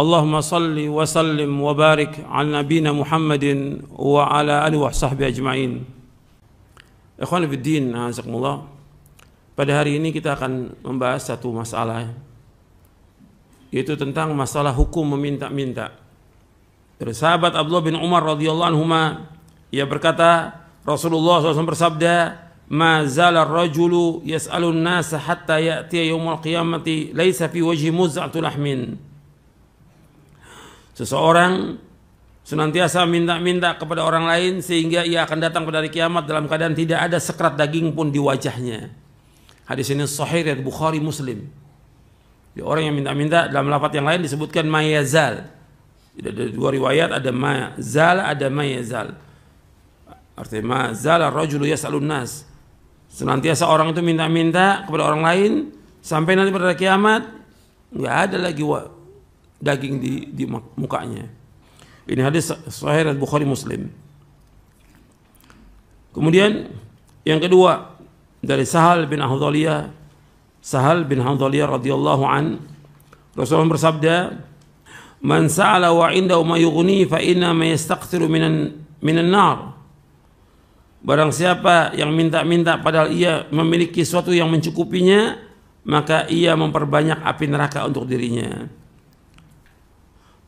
اللهم صل وسلم وبارك على نبينا محمد وعلى آله وصحبه أجمعين إخواني في الدين أعزكم الله Pada hari ini kita akan membahas satu masalah yaitu tentang masalah hukum meminta-minta. Dari sahabat Abdullah bin Umar radhiyallahu anhu ia berkata Rasulullah SAW bersabda ma zala rajulu yas'alun nasa hatta ya'tiya yawmul qiyamati laisa fi wajhi muz'atu lahmin Seseorang senantiasa minta-minta kepada orang lain sehingga ia akan datang pada hari kiamat dalam keadaan tidak ada sekerat daging pun di wajahnya. Hadis ini sahih dari Bukhari Muslim. Di orang yang minta-minta dalam lafaz yang lain disebutkan mayazal. Ada dua riwayat ada mayazal ada mayazal. Artinya mayazal rajulu yas'alun nas. Senantiasa orang itu minta-minta kepada orang lain sampai nanti pada kiamat enggak ada lagi daging di, di mukanya. Ini hadis Sahih Bukhari Muslim. Kemudian yang kedua dari Sahal bin Ahudaliyah Sahal bin Ahudaliyah radhiyallahu an Rasulullah bersabda Man sa'ala wa indahu ma yughni fa inna ma yastaqthiru minan minan nar Barang siapa yang minta-minta padahal ia memiliki sesuatu yang mencukupinya maka ia memperbanyak api neraka untuk dirinya.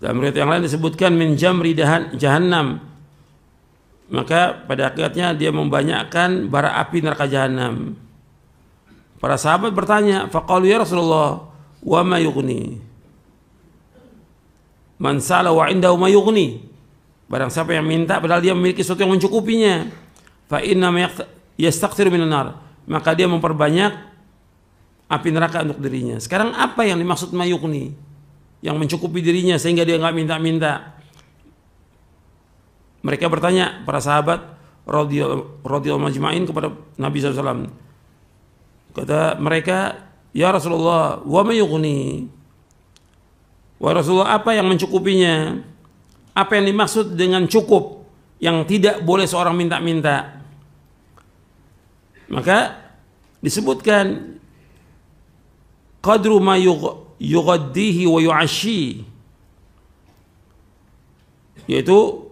Dalam riwayat yang lain disebutkan min jamri jahannam. Maka pada akhirnya dia membanyakkan bara api neraka Jahannam. Para sahabat bertanya, faqalu ya Rasulullah, wa ma yughni? Man sala wa indahu ma yughni? Barang siapa yang minta padahal dia memiliki sesuatu yang mencukupinya, fa inna yastaghfiru minan nar. Maka dia memperbanyak api neraka untuk dirinya. Sekarang apa yang dimaksud mayukni? yang mencukupi dirinya sehingga dia nggak minta-minta. Mereka bertanya para sahabat radhiyallahu majma'in kepada Nabi SAW. Kata mereka, "Ya Rasulullah, wa mayughni?" Wa Rasulullah, apa yang mencukupinya? Apa yang dimaksud dengan cukup? Yang tidak boleh seorang minta-minta. Maka disebutkan qadru ma yughaddihi wa yu'ashi yaitu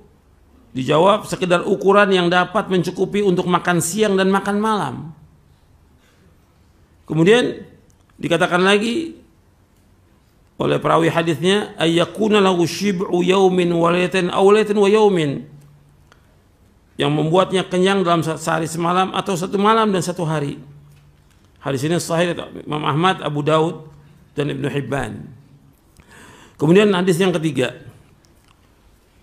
dijawab sekedar ukuran yang dapat mencukupi untuk makan siang dan makan malam kemudian dikatakan lagi oleh perawi hadisnya ayyakuna lahu shib'u yaumin wa lailatin aw wa yaumin yang membuatnya kenyang dalam sehari semalam atau satu malam dan satu hari. Hadis ini sahih Imam Ahmad, Abu Daud, dan Ibnu Hibban. Kemudian hadis yang ketiga.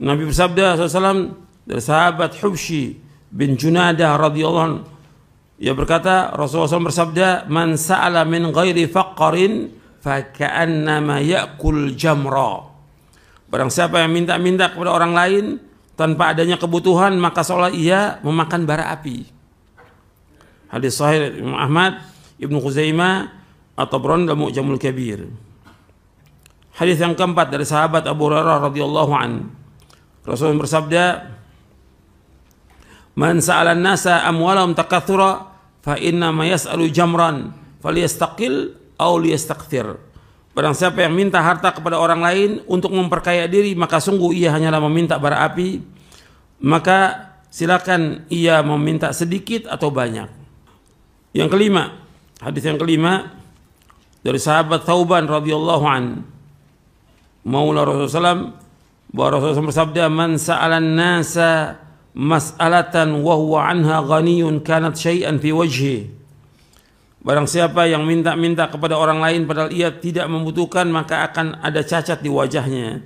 Nabi bersabda SAW dari sahabat Hubshi bin Junadah radhiyallahu ia berkata Rasulullah SAW bersabda man sa'ala min ghairi faqrin faka'annama ya'kul jamra barang siapa yang minta-minta kepada orang lain tanpa adanya kebutuhan maka seolah ia memakan bara api hadis sahih Imam Ahmad Ibnu Khuzaimah At-Tabrani dalam Mu'jamul Kabir. Hadis yang keempat dari sahabat Abu Hurairah radhiyallahu an. Rasul bersabda, "Man sa'ala an-nasa amwalahum takathura fa inna ma yas'alu jamran falyastaqil aw liyastakthir." Barang siapa yang minta harta kepada orang lain untuk memperkaya diri, maka sungguh ia hanyalah meminta bara api. Maka silakan ia meminta sedikit atau banyak. Yang kelima, hadis yang kelima dari sahabat Tauban radhiyallahu an Maula Rasulullah SAW bahwa Rasulullah SAW bersabda man sa'alan nasa mas'alatan wa huwa anha ghaniyun kanat syai'an fi wajhi Barang siapa yang minta-minta kepada orang lain padahal ia tidak membutuhkan maka akan ada cacat di wajahnya.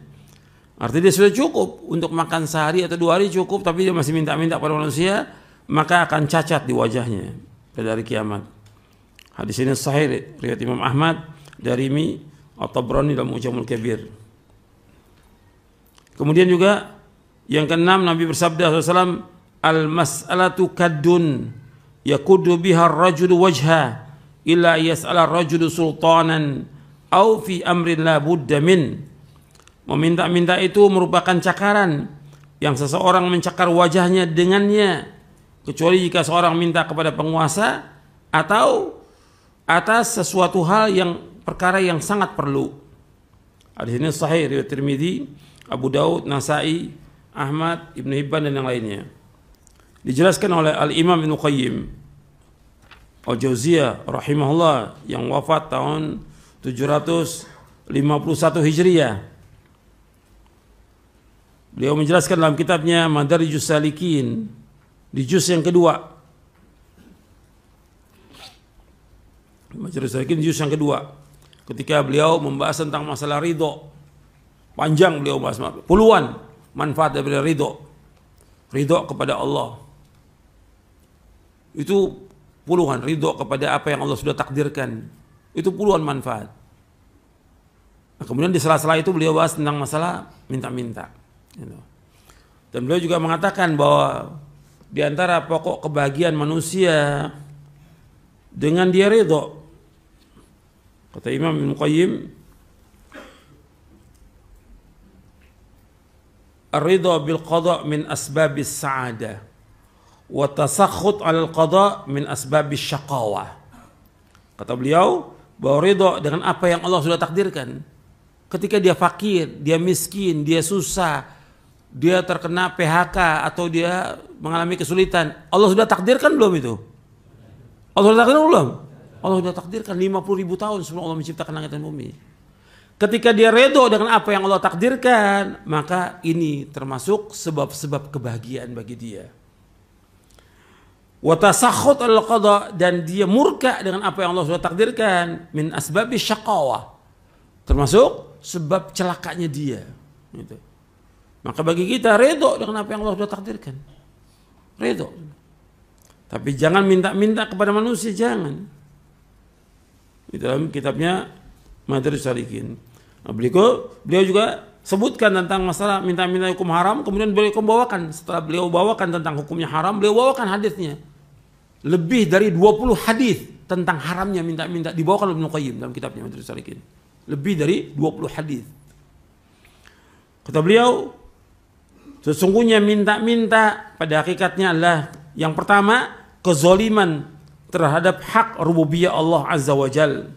Artinya dia sudah cukup untuk makan sehari atau dua hari cukup tapi dia masih minta-minta pada manusia maka akan cacat di wajahnya pada hari kiamat. Hadis ini sahih riwayat Imam Ahmad, Darimi, At-Tabrani dalam Mujamul Kabir. Kemudian juga yang keenam Nabi bersabda SAW, Al-mas'alatu kaddun yakudu biha rajulu wajha illa yas'ala rajulu sultanan au fi amrin la budda min. Meminta-minta itu merupakan cakaran yang seseorang mencakar wajahnya dengannya kecuali jika seorang minta kepada penguasa atau atas sesuatu hal yang perkara yang sangat perlu. Hadis ini sahih riwayat Tirmizi, Abu Daud, Nasai, Ahmad, Ibnu Hibban dan yang lainnya. Dijelaskan oleh Al-Imam Ibnu Qayyim Al-Jauziyah rahimahullah yang wafat tahun 751 Hijriah. Beliau menjelaskan dalam kitabnya Madarijus Salikin di juz yang kedua Majelis Salikin juz yang kedua. Ketika beliau membahas tentang masalah ridho. Panjang beliau bahas puluhan manfaat dari ridho. Ridho kepada Allah. Itu puluhan ridho kepada apa yang Allah sudah takdirkan. Itu puluhan manfaat. Nah, kemudian di sela-sela itu beliau bahas tentang masalah minta-minta. Gitu. Dan beliau juga mengatakan bahwa di antara pokok kebahagiaan manusia dengan dia ridho Kata Imam Ibn Qayyim, Ridha bil qada min asbabis sa'ada wa tasakhut 'alal qada min asbabis syaqawa. Kata beliau bahwa ridha dengan apa yang Allah sudah takdirkan. Ketika dia fakir, dia miskin, dia susah, dia terkena PHK atau dia mengalami kesulitan, Allah sudah takdirkan belum itu? Allah sudah takdirkan belum? Allah sudah takdirkan 50 ribu tahun sebelum Allah menciptakan langit dan bumi. Ketika dia redo dengan apa yang Allah takdirkan, maka ini termasuk sebab-sebab kebahagiaan bagi dia. Watasakhut al qada dan dia murka dengan apa yang Allah sudah takdirkan min asbabi syaqawa. Termasuk sebab celakanya dia. Gitu. Maka bagi kita redo dengan apa yang Allah sudah takdirkan. Redo. Tapi jangan minta-minta kepada manusia, jangan di dalam kitabnya Madarus Salikin. Nah, beliau beliau juga sebutkan tentang masalah minta-minta hukum haram, kemudian beliau membawakan setelah beliau bawakan tentang hukumnya haram, beliau bawakan hadisnya. Lebih dari 20 hadis tentang haramnya minta-minta dibawakan oleh Ibnu dalam kitabnya Madarus Salikin. Lebih dari 20 hadis. Kata beliau, sesungguhnya minta-minta pada hakikatnya adalah yang pertama kezoliman terhadap hak rububiyah Allah Azza wa Jal.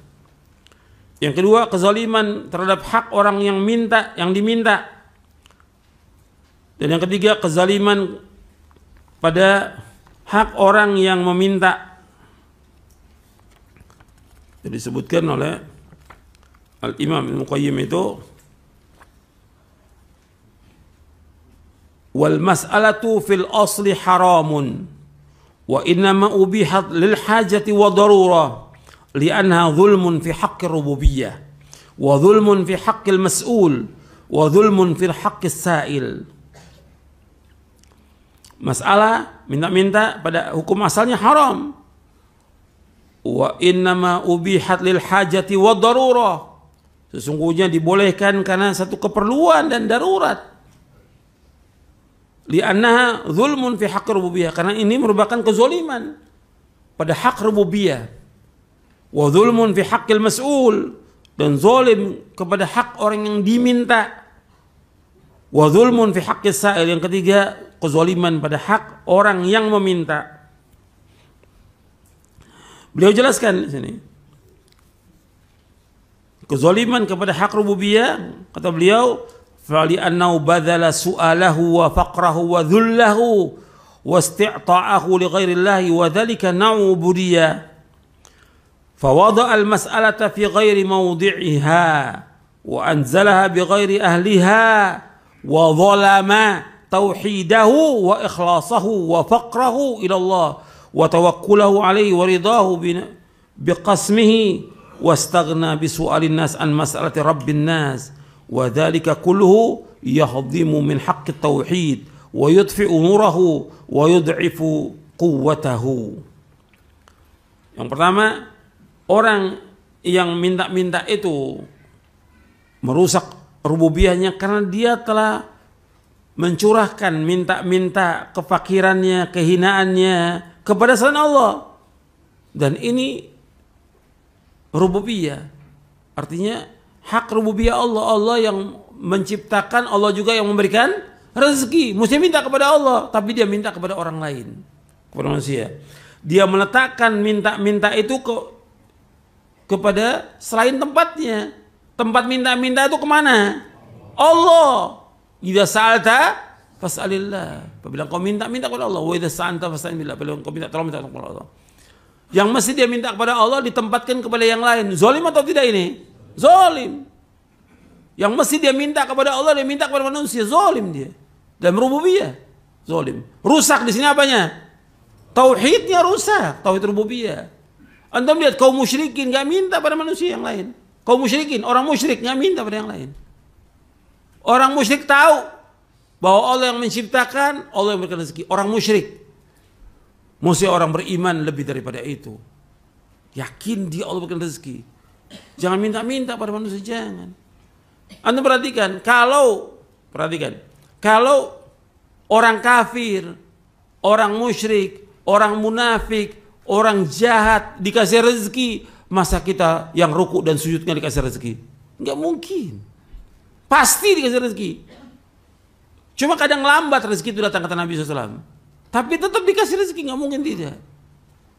Yang kedua, kezaliman terhadap hak orang yang minta, yang diminta. Dan yang ketiga, kezaliman pada hak orang yang meminta. Jadi disebutkan oleh Al-Imam Ibn Qayyim itu wal mas'alatu fil asli haramun wa innama ubihat lil hajati wa darurah li'anha zulmun fi haqqi rububiyyah wa zulmun fi haqqil mas'ul wa zulmun fi haqqis sa'il masalah minta-minta pada hukum asalnya haram wa innama ubihat lil hajati wa darura sesungguhnya dibolehkan karena satu keperluan dan darurat li'annaha zulmun fi haqq rububiyah karena ini merupakan kezoliman pada hak rububiyah wa zulmun fi haqqil mas'ul dan zolim kepada hak orang yang diminta wa zulmun fi haqqis sa'il yang ketiga kezoliman pada hak orang yang meminta beliau jelaskan di sini kezoliman kepada hak rububiyah kata beliau فلأنه بذل سؤاله وفقره وذله واستعطاءه لغير الله وذلك نوع بريا فوضع المسألة في غير موضعها وأنزلها بغير أهلها وظلم توحيده وإخلاصه وفقره إلى الله وتوكله عليه ورضاه بقسمه واستغنى بسؤال الناس عن مسألة رب الناس وذلك كله يهضم من min التوحيد tauhid نوره ويضعف قوته yang pertama orang yang minta-minta itu merusak rububiahnya karena dia telah mencurahkan minta-minta kefakirannya, kehinaannya kepada selain Allah. Dan ini rububiyah. Artinya hak rububiyah Allah. Allah yang menciptakan, Allah juga yang memberikan rezeki. Mesti minta kepada Allah, tapi dia minta kepada orang lain, kepada manusia. Dia meletakkan minta-minta itu ke kepada selain tempatnya. Tempat minta-minta itu kemana? Allah. Idza salta, fas'alillah. Apabila kau minta, minta kepada Allah. Wa salta fasalillah. fas'alin kau minta tolong, minta kepada Allah. Yang mesti dia minta kepada Allah ditempatkan kepada yang lain. Zolim atau tidak ini? Zolim. Yang mesti dia minta kepada Allah, dia minta kepada manusia. Zolim dia. dan rububiyah. Zolim. Rusak di sini apanya? Tauhidnya rusak. Tauhid rububiyah. Anda melihat kaum musyrikin gak minta pada manusia yang lain. Kaum musyrikin, orang musyrik gak minta pada yang lain. Orang musyrik tahu bahwa Allah yang menciptakan, Allah yang memberikan rezeki. Orang musyrik. Mesti orang beriman lebih daripada itu. Yakin dia Allah berikan rezeki. Jangan minta-minta pada manusia, jangan. Anda perhatikan, kalau perhatikan, kalau orang kafir, orang musyrik, orang munafik, orang jahat dikasih rezeki, masa kita yang ruku dan sujudnya dikasih rezeki? Enggak mungkin. Pasti dikasih rezeki. Cuma kadang lambat rezeki itu datang kata Nabi SAW. Tapi tetap dikasih rezeki, nggak mungkin tidak.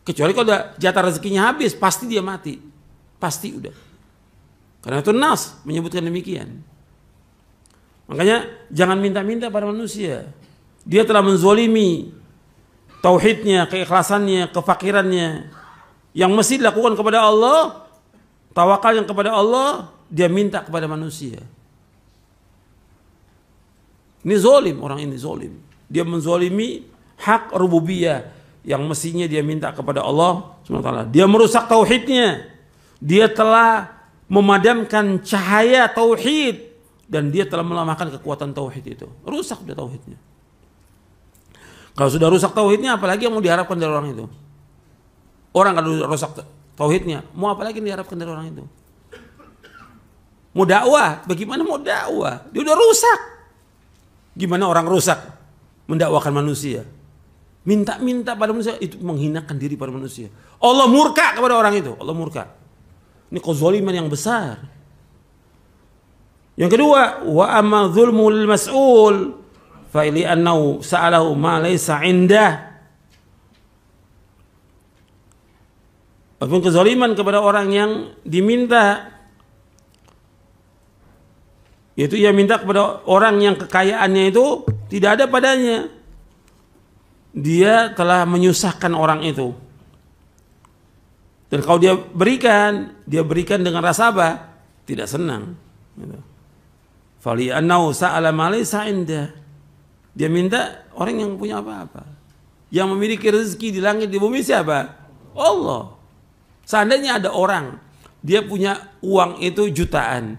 Kecuali kalau jatah rezekinya habis, pasti dia mati. Pasti udah. Karena itu Nas menyebutkan demikian. Makanya jangan minta-minta pada manusia. Dia telah menzolimi tauhidnya, keikhlasannya, kefakirannya. Yang mesti dilakukan kepada Allah, tawakal yang kepada Allah, dia minta kepada manusia. Ini zolim, orang ini zolim. Dia menzolimi hak rububiyah yang mestinya dia minta kepada Allah SWT. Dia merusak tauhidnya. Dia telah memadamkan cahaya tauhid dan dia telah melemahkan kekuatan tauhid itu. Rusak dia tauhidnya. Kalau sudah rusak tauhidnya, apalagi yang mau diharapkan dari orang itu? Orang kalau rusak tauhidnya, mau apalagi yang diharapkan dari orang itu? Mau dakwah, bagaimana mau dakwah? Dia udah rusak. Gimana orang rusak mendakwakan manusia? Minta-minta pada manusia itu menghinakan diri pada manusia. Allah murka kepada orang itu. Allah murka. Ini kezaliman yang besar. Yang kedua, wa amma zulmul mas'ul fa ili annahu sa'alahu ma laysa indah. Ataupun kezaliman kepada orang yang diminta yaitu ia minta kepada orang yang kekayaannya itu tidak ada padanya. Dia telah menyusahkan orang itu. Dan kalau dia berikan, dia berikan dengan rasa apa? Tidak senang. Gitu. Fali anau sa'ala Dia minta orang yang punya apa-apa. Yang memiliki rezeki di langit di bumi siapa? Allah. Seandainya ada orang dia punya uang itu jutaan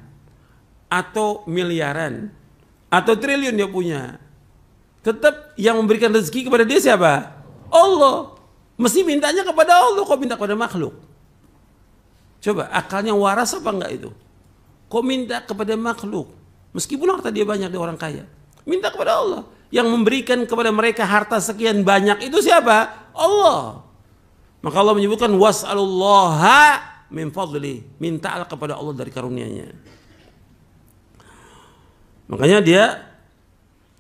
atau miliaran atau triliun dia punya. Tetap yang memberikan rezeki kepada dia siapa? Allah. Mesti mintanya kepada Allah, kok minta kepada makhluk? Coba, akalnya waras apa enggak itu? Kok minta kepada makhluk? Meskipun harta dia banyak, di orang kaya. Minta kepada Allah. Yang memberikan kepada mereka harta sekian banyak itu siapa? Allah. Maka Allah menyebutkan was'alullaha min fadli. Allah kepada Allah dari karuniaNya. Makanya dia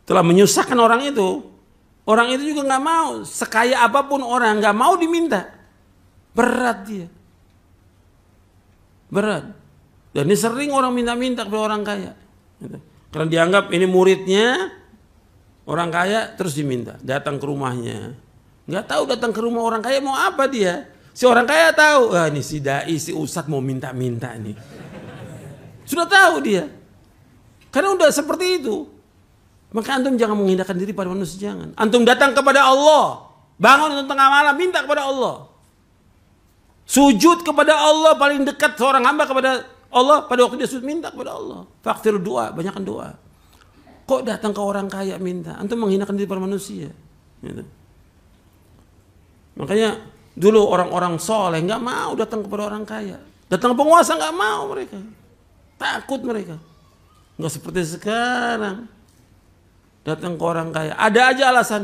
telah menyusahkan orang itu Orang itu juga nggak mau. Sekaya apapun orang nggak mau diminta. Berat dia. Berat. Dan ini sering orang minta-minta kepada orang kaya. Gitu. Karena dianggap ini muridnya orang kaya terus diminta. Datang ke rumahnya. Nggak tahu datang ke rumah orang kaya mau apa dia. Si orang kaya tahu. Ah, ini si da'i, si ustad mau minta-minta nih. Sudah tahu dia. Karena udah seperti itu. Maka antum jangan mengindahkan diri pada manusia jangan. Antum datang kepada Allah, bangun untuk tengah malam minta kepada Allah. Sujud kepada Allah paling dekat seorang hamba kepada Allah pada waktu dia sujud minta kepada Allah. Faktir doa, banyakkan doa. Kok datang ke orang kaya minta? Antum menghinakan diri pada manusia. Gitu. Makanya dulu orang-orang soleh nggak mau datang kepada orang kaya. Datang penguasa nggak mau mereka. Takut mereka. Nggak seperti sekarang datang ke orang kaya. Ada aja alasan.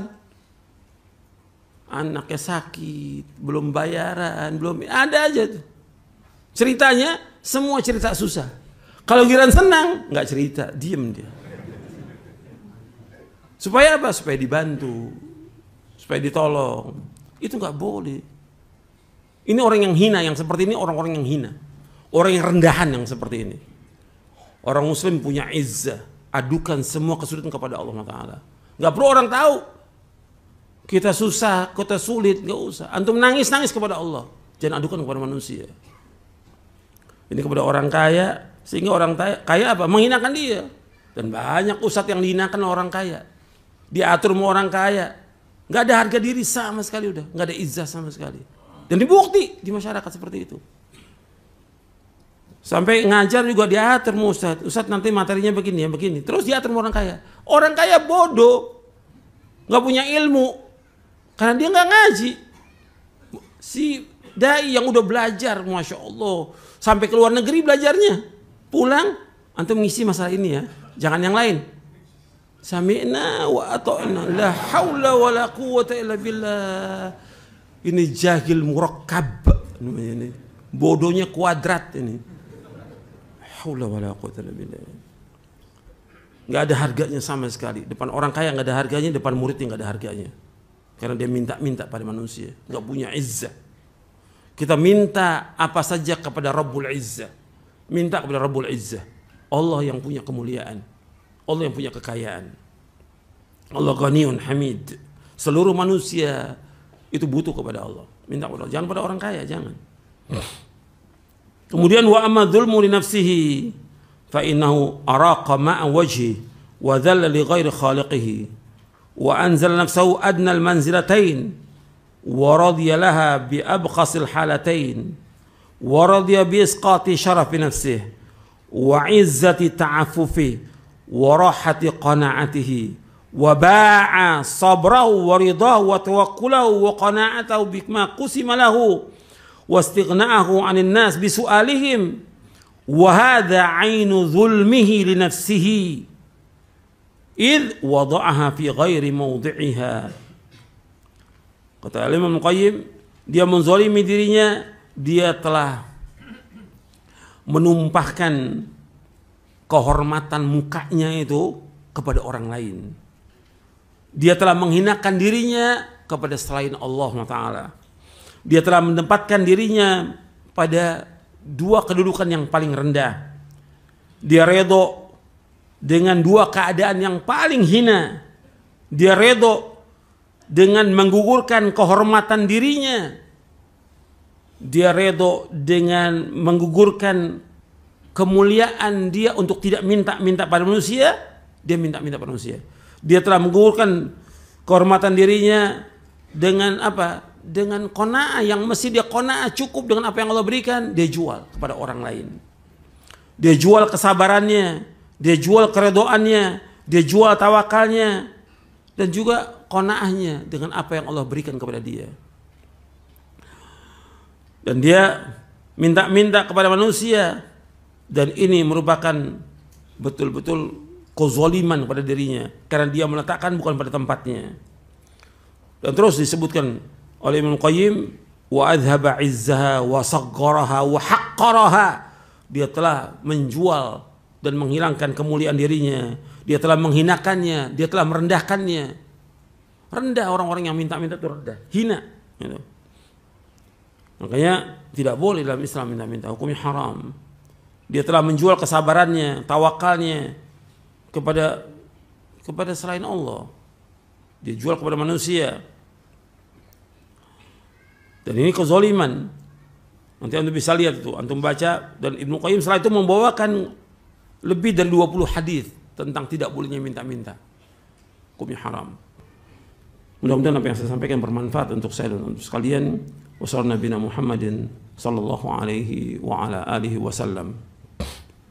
Anaknya sakit, belum bayaran, belum ada aja tuh. Ceritanya semua cerita susah. Kalau giran senang, nggak cerita, diem dia. Supaya apa? Supaya dibantu, supaya ditolong. Itu nggak boleh. Ini orang yang hina, yang seperti ini orang-orang yang hina. Orang yang rendahan yang seperti ini. Orang muslim punya izzah adukan semua kesulitan kepada Allah Maha Taala. Gak perlu orang tahu. Kita susah, kita sulit, gak usah. Antum nangis-nangis kepada Allah. Jangan adukan kepada manusia. Ini kepada orang kaya, sehingga orang kaya, kaya apa? Menghinakan dia. Dan banyak ustadz yang dihinakan orang kaya. Diatur sama orang kaya. Gak ada harga diri sama sekali udah. Gak ada izah sama sekali. Dan dibukti di masyarakat seperti itu. Sampai ngajar juga diatur Ustaz. Ustaz nanti materinya begini ya, begini. Terus diatur orang kaya. Orang kaya bodoh. Nggak punya ilmu. Karena dia nggak ngaji. Si dai yang udah belajar, Masya Allah. Sampai ke luar negeri belajarnya. Pulang, antum mengisi masalah ini ya. Jangan yang lain. Sami'na wa ato'na. La hawla wa la quwata illa billah. Ini jahil murakkab. Bodohnya kuadrat ini haula wala quwata billah. Nggak ada harganya sama sekali. Depan orang kaya enggak ada harganya, depan murid nggak ada harganya. Karena dia minta-minta pada manusia, enggak punya izzah. Kita minta apa saja kepada Rabbul Izzah. Minta kepada Rabbul Izzah. Allah yang punya kemuliaan. Allah yang punya kekayaan. Allah ghaniun hamid. Seluruh manusia itu butuh kepada Allah. Minta kepada Allah. Jangan pada orang kaya, jangan. Kemudian wa amma dhulmu li nafsihi fa innahu araqa ma wajhi wa dhalla li ghairi khaliqihi wa anzala nafsahu adna al manzilatain wa radiya laha bi abqas al halatain wa radiya bi isqati sharaf nafsihi wa izzati ta'affufi wa rahati qana'atihi wa wa ba'a sabrahu ridahu wa tawakkulahu wa qana'atahu bi ma qusima lahu واستغناءه عن الناس بسؤالهم وهذا عين ظلمه لنفسه إذ وضعها في غير موضعها ghairi mawdi'iha kata Imam Qayyim dia menzalimi dirinya dia telah menumpahkan kehormatan mukanya itu kepada orang lain. Dia telah menghinakan dirinya kepada selain Allah Taala. Dia telah menempatkan dirinya pada dua kedudukan yang paling rendah. Dia redo dengan dua keadaan yang paling hina. Dia redo dengan menggugurkan kehormatan dirinya. Dia redo dengan menggugurkan kemuliaan dia untuk tidak minta-minta pada manusia, dia minta-minta pada manusia. Dia telah menggugurkan kehormatan dirinya dengan apa? dengan kona'ah yang mesti dia kona'ah cukup dengan apa yang Allah berikan, dia jual kepada orang lain. Dia jual kesabarannya, dia jual keredoannya, dia jual tawakalnya, dan juga kona'ahnya dengan apa yang Allah berikan kepada dia. Dan dia minta-minta kepada manusia, dan ini merupakan betul-betul kozoliman kepada dirinya karena dia meletakkan bukan pada tempatnya. Dan terus disebutkan oleh Imam Qayyim wa adhaba izzaha wa saggaraha wa haqqaraha dia telah menjual dan menghilangkan kemuliaan dirinya dia telah menghinakannya dia telah merendahkannya rendah orang-orang yang minta-minta itu rendah hina gitu. makanya tidak boleh dalam Islam minta-minta hukumnya haram dia telah menjual kesabarannya tawakalnya kepada kepada selain Allah dia jual kepada manusia dan ini kezoliman. Nanti anda bisa lihat itu, Antum baca dan Ibnu Qayyim setelah itu membawakan lebih dari 20 hadis tentang tidak bolehnya minta-minta. Hukumnya haram. Mudah-mudahan apa yang saya sampaikan bermanfaat untuk saya dan untuk sekalian. Wassalamualaikum Muhammadin sallallahu alaihi wa ala alihi wasallam.